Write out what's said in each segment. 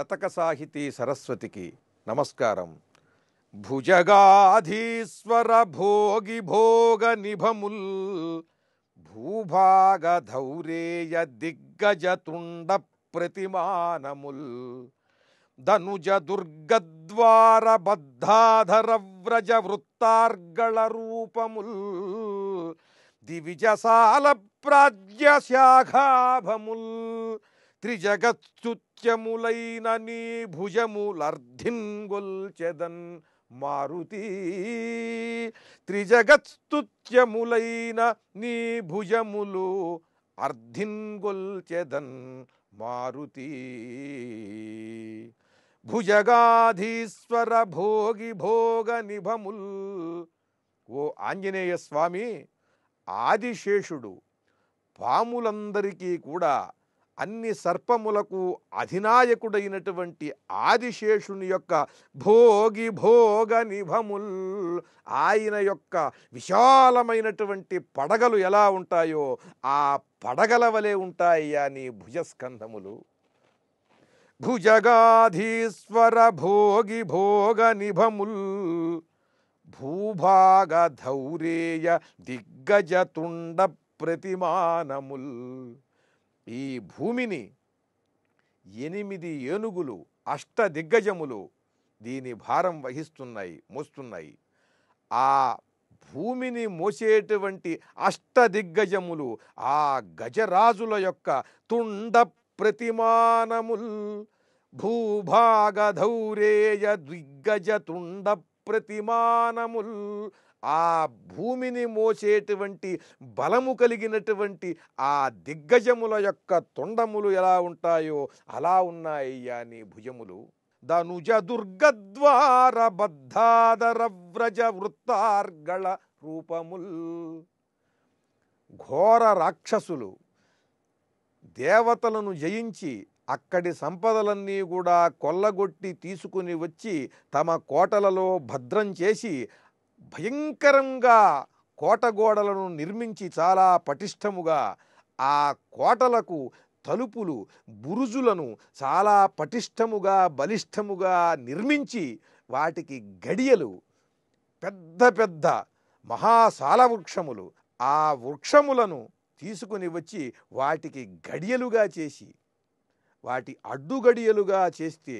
శతక సాహితీ సరస్వతికి నమస్కారం భుజగాధీశ్వర భోగి భోగ నిభముల్ భూభాగ ధౌరేయ దిగ్గజతుండ ప్రతిమానముల్ ధనుజ దుర్గద్వార బద్ధాధర వ్రజ వృత్తార్గళ రూపముల్ దివిజసాల ప్రాజ్య శాఖాభముల్ త్రిజగత్తుత్యములైన నీ భుజములర్ధిం గొల్చెదన్ మారుతి త్రిజగత్తుత్యములైన నీ భుజములు అర్ధిం గొల్చెదన్ మారుతి భుజగాధీశ్వర భోగి భోగ నిభముల్ ఓ ఆంజనేయ స్వామి ఆదిశేషుడు పాములందరికీ కూడా అన్ని సర్పములకు అధినాయకుడైనటువంటి ఆదిశేషుని యొక్క భోగి భోగ నిభముల్ ఆయన యొక్క విశాలమైనటువంటి పడగలు ఎలా ఉంటాయో ఆ పడగల వలె ఉంటాయా నీ భుజస్కంధములు భుజగాధీశ్వర భోగి భోగ నిభముల్ భూభాగ ధౌరేయ దిగ్గజతుండ ప్రతిమానముల్ ఈ భూమిని ఎనిమిది ఏనుగులు అష్ట దిగ్గజములు దీని భారం వహిస్తున్నాయి మోస్తున్నాయి ఆ భూమిని మోసేటువంటి అష్ట దిగ్గజములు ఆ గజరాజుల యొక్క తుండ ప్రతిమానముల్ భూభాగధౌరేయ దిగ్గజ తుండ ప్రతిమానముల్ ఆ భూమిని మోసేటువంటి బలము కలిగినటువంటి ఆ దిగ్గజముల యొక్క తొండములు ఎలా ఉంటాయో అలా ఉన్నాయ్యా నీ భుజములు దనుజ దుర్గద్వార బద్ధాదర వ్రజ వృత్తార్గళ రూపముల్ ఘోర రాక్షసులు దేవతలను జయించి అక్కడి సంపదలన్నీ కూడా కొల్లగొట్టి తీసుకుని వచ్చి తమ కోటలలో భద్రం చేసి భయంకరంగా కోటగోడలను నిర్మించి చాలా పటిష్టముగా ఆ కోటలకు తలుపులు బురుజులను చాలా పటిష్టముగా బలిష్టముగా నిర్మించి వాటికి గడియలు పెద్ద పెద్ద మహాసాల వృక్షములు ఆ వృక్షములను తీసుకుని వచ్చి వాటికి గడియలుగా చేసి వాటి అడ్డుగడియలుగా చేస్తే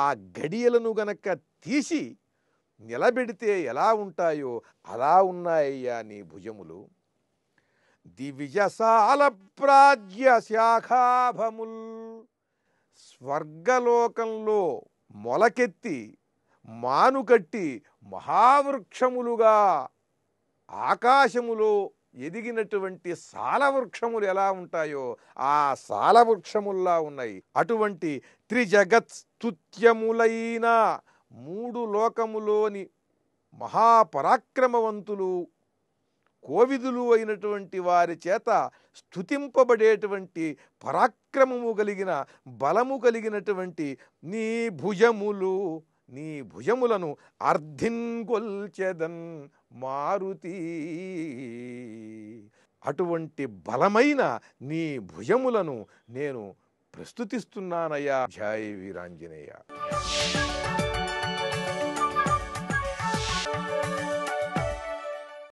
ఆ గడియలను గనక తీసి నిలబెడితే ఎలా ఉంటాయో అలా ఉన్నాయ్యా నీ భుజములు దివిజసాల ప్రాజ్య శాఖాభముల్ స్వర్గలోకంలో మొలకెత్తి మానుకట్టి మహావృక్షములుగా ఆకాశములో ఎదిగినటువంటి సాలవృక్షములు ఎలా ఉంటాయో ఆ సాలవృక్షముల్లా ఉన్నాయి అటువంటి త్రిజగత్స్తుత్యములైన మూడు లోకములోని మహాపరాక్రమవంతులు కోవిదులు అయినటువంటి వారి చేత స్థుతింపబడేటువంటి పరాక్రమము కలిగిన బలము కలిగినటువంటి నీ భుజములు నీ భుజములను అర్ధిన్గొల్చెదన్ మారుతి అటువంటి బలమైన నీ భుజములను నేను ప్రస్తుతిస్తున్నానయ్యా ధ్యాయ వీరాంజనేయ